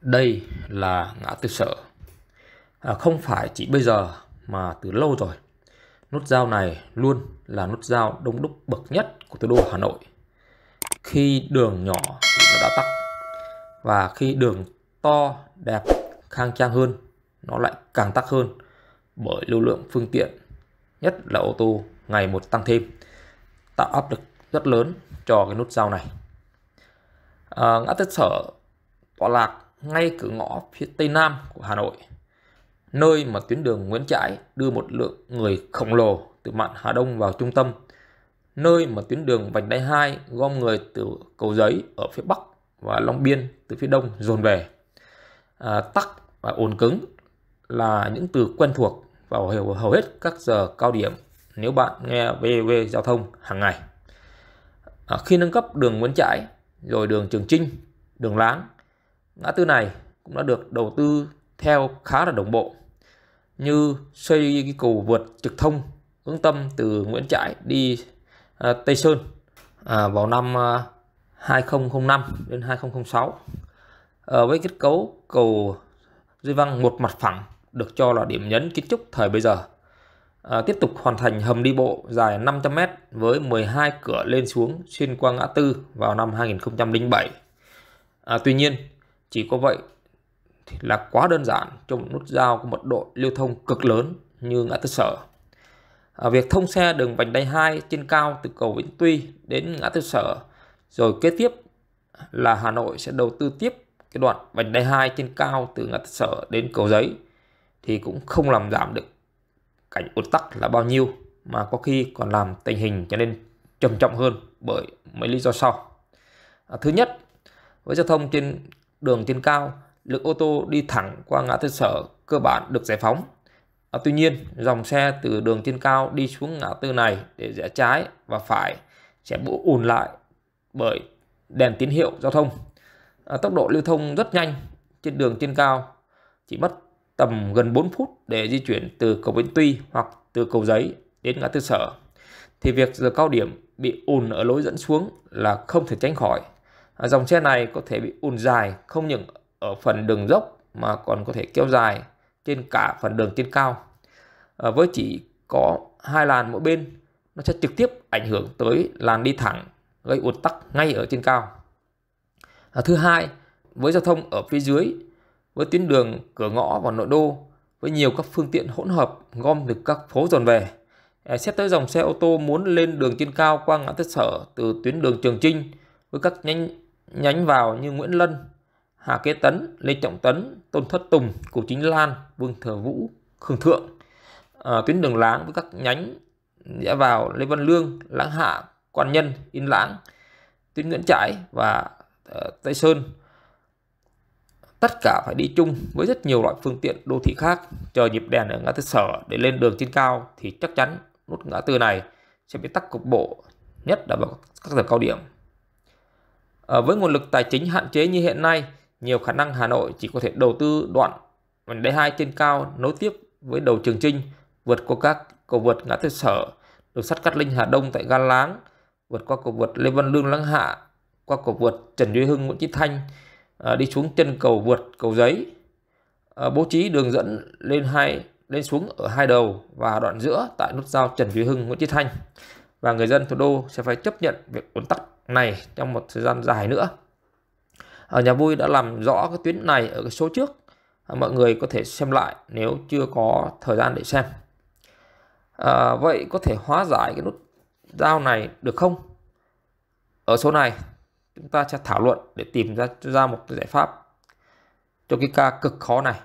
đây là ngã tư sở à, không phải chỉ bây giờ mà từ lâu rồi nút giao này luôn là nút giao đông đúc bậc nhất của thủ đô Hà Nội khi đường nhỏ thì nó đã tắc và khi đường to đẹp khang trang hơn nó lại càng tắc hơn bởi lưu lượng phương tiện nhất là ô tô ngày một tăng thêm tạo áp lực rất lớn cho cái nút giao này à, ngã tư sở tọa lạc ngay cửa ngõ phía tây nam của Hà Nội, nơi mà tuyến đường Nguyễn Trãi đưa một lượng người khổng lồ từ mạn Hà Đông vào trung tâm, nơi mà tuyến đường Vành Đai 2 gom người từ Cầu Giấy ở phía bắc và Long Biên từ phía đông dồn về. À, tắc và ồn cứng là những từ quen thuộc vào hầu, hầu hết các giờ cao điểm nếu bạn nghe VV giao thông hàng ngày. À, khi nâng cấp đường Nguyễn Trãi, rồi đường Trường Trinh, đường Láng Ngã tư này cũng đã được đầu tư theo khá là đồng bộ như xây cái cầu vượt trực thông hướng tâm từ Nguyễn Trãi đi à, Tây Sơn à, vào năm à, 2005 đến 2006 à, ờ, với kết cấu cầu Duy Văn một mặt phẳng được cho là điểm nhấn kiến trúc thời bây giờ à, tiếp tục hoàn thành hầm đi bộ dài 500m với 12 cửa lên xuống xuyên qua ngã tư vào năm 2007 à, tuy nhiên chỉ có vậy thì là quá đơn giản cho một nút giao có mật độ lưu thông cực lớn như ngã tư sở. À, việc thông xe đường vành đai 2 trên cao từ cầu Vĩnh Tuy đến ngã tư sở rồi kế tiếp là Hà Nội sẽ đầu tư tiếp cái đoạn vành đai 2 trên cao từ ngã tư sở đến cầu giấy thì cũng không làm giảm được cảnh ùn tắc là bao nhiêu mà có khi còn làm tình hình trở nên trầm trọng hơn bởi mấy lý do sau. À, thứ nhất, với giao thông trên đường trên cao, lượng ô tô đi thẳng qua ngã tư sở cơ bản được giải phóng. À, tuy nhiên, dòng xe từ đường trên cao đi xuống ngã tư này để rẽ trái và phải sẽ bị ùn lại bởi đèn tín hiệu giao thông. À, tốc độ lưu thông rất nhanh trên đường trên cao, chỉ mất tầm gần 4 phút để di chuyển từ cầu Vĩnh Tuy hoặc từ cầu Giấy đến ngã tư sở. Thì việc giờ cao điểm bị ùn ở lối dẫn xuống là không thể tránh khỏi. Ờ, dòng xe này có thể bị ùn dài không những ở phần đường dốc mà còn có thể kéo dài trên cả phần đường trên cao ờ, với chỉ có hai làn mỗi bên nó sẽ trực tiếp ảnh hưởng tới làn đi thẳng gây ùn tắc ngay ở trên cao ờ, thứ hai với giao thông ở phía dưới với tuyến đường cửa ngõ vào nội đô với nhiều các phương tiện hỗn hợp gom từ các phố dồn về xét tới dòng xe ô tô muốn lên đường trên cao qua ngã tư sở từ tuyến đường Trường Trinh với các nhanh nhánh vào như Nguyễn Lân, Hà Kế Tấn, Lê Trọng Tấn, Tôn Thất Tùng, Cổ Chính Lan, Vương Thừa Vũ, Khương Thượng. À, tuyến đường láng với các nhánh rẽ vào Lê Văn Lương, Lãng Hạ, Quan Nhân, Yên Lãng, tuyến Nguyễn Trãi và uh, Tây Sơn. Tất cả phải đi chung với rất nhiều loại phương tiện đô thị khác. Chờ nhịp đèn ở ngã tư sở để lên đường trên cao thì chắc chắn nút ngã tư này sẽ bị tắc cục bộ, nhất là vào các giờ cao điểm. À, với nguồn lực tài chính hạn chế như hiện nay, nhiều khả năng Hà Nội chỉ có thể đầu tư đoạn vành đai 2 trên cao nối tiếp với đầu Trường Trinh, vượt qua các cầu vượt ngã tư sở, đường sắt Cát Linh Hà Đông tại Ga Láng, vượt qua cầu vượt Lê Văn Lương lăng Hạ, qua cầu vượt Trần Duy Hưng Nguyễn Chí Thanh, à, đi xuống chân cầu vượt cầu giấy, à, bố trí đường dẫn lên hai lên xuống ở hai đầu và đoạn giữa tại nút giao Trần Duy Hưng Nguyễn Chí Thanh và người dân thủ đô sẽ phải chấp nhận việc ủn tắc này trong một thời gian dài nữa ở nhà vui đã làm rõ cái tuyến này ở cái số trước ờ, mọi người có thể xem lại nếu chưa có thời gian để xem à, vậy có thể hóa giải cái nút giao này được không ở số này chúng ta sẽ thảo luận để tìm ra ra một giải pháp cho cái ca cực khó này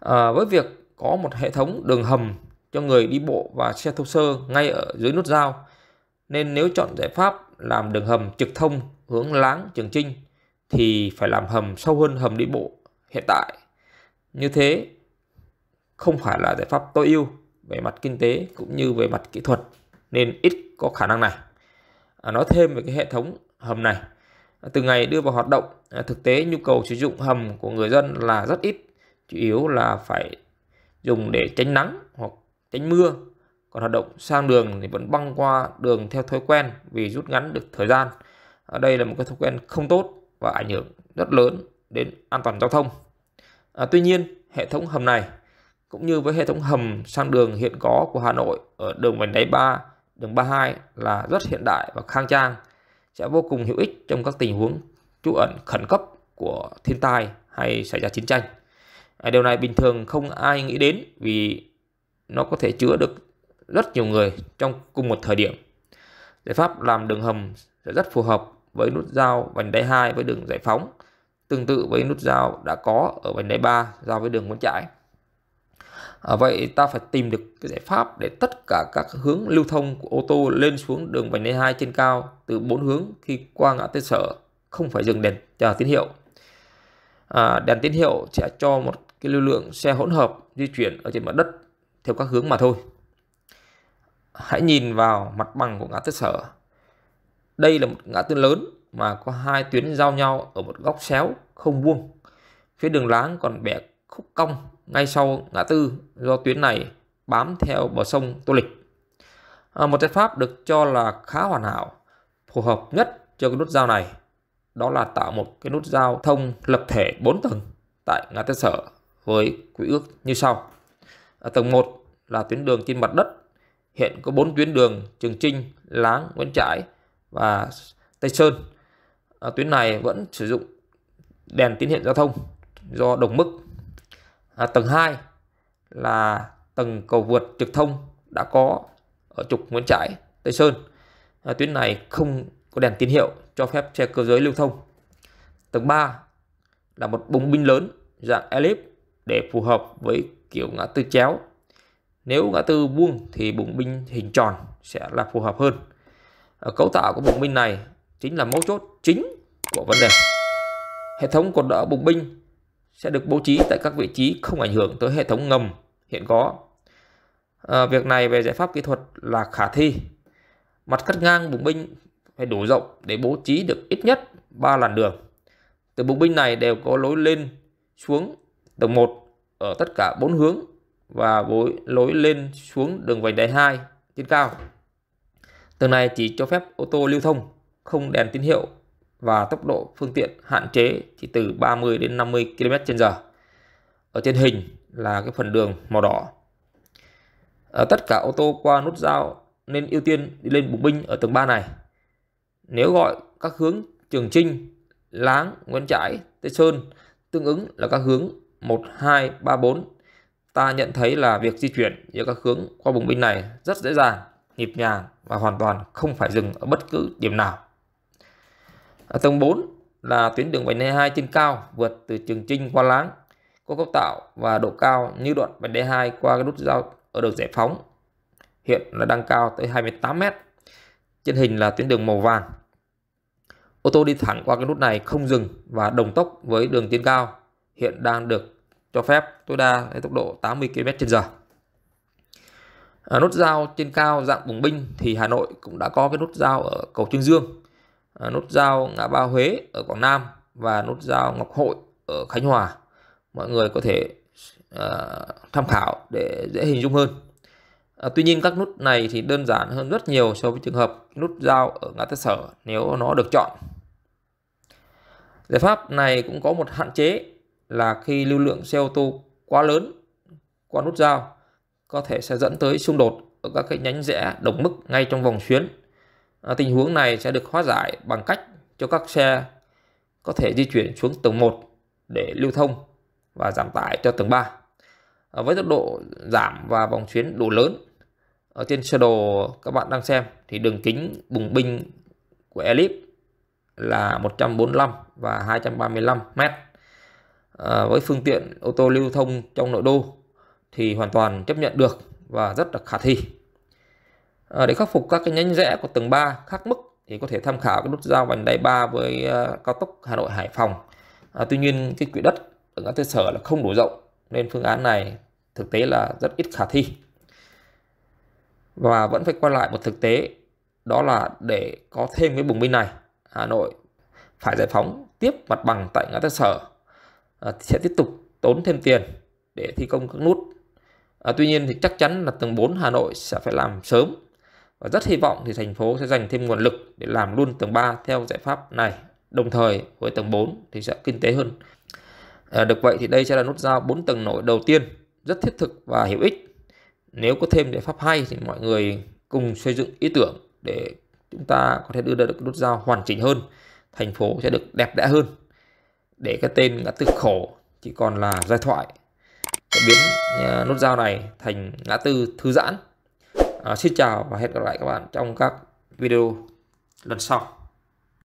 à, với việc có một hệ thống đường hầm cho người đi bộ và xe thô sơ ngay ở dưới nút giao nên nếu chọn giải pháp làm đường hầm trực thông hướng láng trường trinh thì phải làm hầm sâu hơn hầm đi bộ hiện tại như thế không phải là giải pháp tối ưu về mặt kinh tế cũng như về mặt kỹ thuật nên ít có khả năng này à, nói thêm về cái hệ thống hầm này từ ngày đưa vào hoạt động à, thực tế nhu cầu sử dụng hầm của người dân là rất ít chủ yếu là phải dùng để tránh nắng hoặc tránh mưa còn hoạt động sang đường thì vẫn băng qua đường theo thói quen vì rút ngắn được thời gian ở đây là một cái thói quen không tốt và ảnh hưởng rất lớn đến an toàn giao thông à, tuy nhiên hệ thống hầm này cũng như với hệ thống hầm sang đường hiện có của Hà Nội ở đường vành đai 3, đường 32 là rất hiện đại và khang trang sẽ vô cùng hữu ích trong các tình huống trú ẩn khẩn cấp của thiên tai hay xảy ra chiến tranh. À, điều này bình thường không ai nghĩ đến vì nó có thể chứa được rất nhiều người trong cùng một thời điểm. Giải pháp làm đường hầm sẽ rất phù hợp với nút giao vành đai 2 với đường giải phóng, tương tự với nút giao đã có ở vành đai 3 giao với đường Nguyễn Trãi. À, vậy ta phải tìm được cái giải pháp để tất cả các hướng lưu thông của ô tô lên xuống đường vành đai 2 trên cao từ bốn hướng khi qua ngã tư sở không phải dừng đèn chờ tín hiệu. À, đèn tín hiệu sẽ cho một cái lưu lượng xe hỗn hợp di chuyển ở trên mặt đất theo các hướng mà thôi. Hãy nhìn vào mặt bằng của ngã tư sở. Đây là một ngã tư lớn mà có hai tuyến giao nhau ở một góc xéo không vuông. Phía đường láng còn bẻ khúc cong ngay sau ngã tư do tuyến này bám theo bờ sông Tô Lịch. À, một giải pháp được cho là khá hoàn hảo, phù hợp nhất cho cái nút giao này, đó là tạo một cái nút giao thông lập thể 4 tầng tại ngã tư sở với quỹ ước như sau. Ở à, tầng 1 là tuyến đường trên mặt đất. Hiện có 4 tuyến đường Trường Trinh, Láng, Nguyễn Trãi và Tây Sơn. À, tuyến này vẫn sử dụng đèn tín hiệu giao thông do đồng mức. À, tầng 2 là tầng cầu vượt trực thông đã có ở trục Nguyễn Trãi, Tây Sơn. À, tuyến này không có đèn tín hiệu cho phép xe cơ giới lưu thông. Tầng 3 là một bùng binh lớn dạng elip để phù hợp với kiểu ngã tư chéo. Nếu ngã tư buông thì bụng binh hình tròn sẽ là phù hợp hơn. Cấu tạo của bụng binh này chính là mấu chốt chính của vấn đề. Hệ thống cột đỡ bụng binh sẽ được bố trí tại các vị trí không ảnh hưởng tới hệ thống ngầm hiện có. À, việc này về giải pháp kỹ thuật là khả thi. Mặt cắt ngang bụng binh phải đủ rộng để bố trí được ít nhất 3 làn đường. Từ bụng binh này đều có lối lên, xuống tầng 1 ở tất cả 4 hướng và với lối lên xuống đường vành đai 2 trên cao. Tầng này chỉ cho phép ô tô lưu thông, không đèn tín hiệu và tốc độ phương tiện hạn chế chỉ từ 30 đến 50 km/h. Ở trên hình là cái phần đường màu đỏ. Ở tất cả ô tô qua nút giao nên ưu tiên đi lên Bùng Binh ở tầng 3 này. Nếu gọi các hướng Trường Trinh, Láng, Nguyễn Trãi, Tây Sơn tương ứng là các hướng 1, 2, 3, 4 ta nhận thấy là việc di chuyển giữa các hướng qua vùng binh này rất dễ dàng, nhịp nhàng và hoàn toàn không phải dừng ở bất cứ điểm nào. Ở tầng 4 là tuyến đường vành đai 2 trên cao vượt từ Trường Trinh qua Láng, có cấu tạo và độ cao như đoạn vành đai 2 qua cái nút giao ở đường Giải Phóng. Hiện là đang cao tới 28 m. Trên hình là tuyến đường màu vàng. Ô tô đi thẳng qua cái nút này không dừng và đồng tốc với đường trên cao hiện đang được cho phép tối đa với tốc độ 80 km/h. À, nút giao trên cao dạng bùng binh thì Hà Nội cũng đã có cái nút giao ở cầu Trương Dương, à, nút giao ngã ba Huế ở Quảng Nam và nút giao Ngọc Hội ở Khánh Hòa. Mọi người có thể à, tham khảo để dễ hình dung hơn. À, tuy nhiên các nút này thì đơn giản hơn rất nhiều so với trường hợp nút giao ở ngã tư sở nếu nó được chọn. Giải pháp này cũng có một hạn chế là khi lưu lượng xe ô tô quá lớn qua nút giao có thể sẽ dẫn tới xung đột ở các cái nhánh rẽ đồng mức ngay trong vòng xuyến. À, tình huống này sẽ được hóa giải bằng cách cho các xe có thể di chuyển xuống tầng 1 để lưu thông và giảm tải cho tầng 3. À, với tốc độ giảm và vòng xuyến đủ lớn ở trên sơ đồ các bạn đang xem thì đường kính bùng binh của elip là 145 và 235 mét. À, với phương tiện ô tô lưu thông trong nội đô thì hoàn toàn chấp nhận được và rất là khả thi. À, để khắc phục các cái nhánh rẽ của tầng 3 khác mức thì có thể tham khảo cái nút giao vành đai 3 với à, cao tốc Hà Nội Hải Phòng. À, tuy nhiên cái quỹ đất ở ngã tư sở là không đủ rộng nên phương án này thực tế là rất ít khả thi. Và vẫn phải quay lại một thực tế đó là để có thêm cái bùng bên này Hà Nội phải giải phóng tiếp mặt bằng tại ngã tư sở À, sẽ tiếp tục tốn thêm tiền để thi công các nút. À, tuy nhiên thì chắc chắn là tầng 4 Hà Nội sẽ phải làm sớm và rất hy vọng thì thành phố sẽ dành thêm nguồn lực để làm luôn tầng 3 theo giải pháp này đồng thời với tầng 4 thì sẽ kinh tế hơn. À, được vậy thì đây sẽ là nút giao 4 tầng nổi đầu tiên rất thiết thực và hữu ích. Nếu có thêm giải pháp hay thì mọi người cùng xây dựng ý tưởng để chúng ta có thể đưa được nút giao hoàn chỉnh hơn, thành phố sẽ được đẹp đẽ hơn để cái tên ngã tư khổ chỉ còn là giai thoại sẽ biến ờ, nút giao này thành ngã tư thư giãn à, xin chào và hẹn gặp lại các bạn trong các video lần sau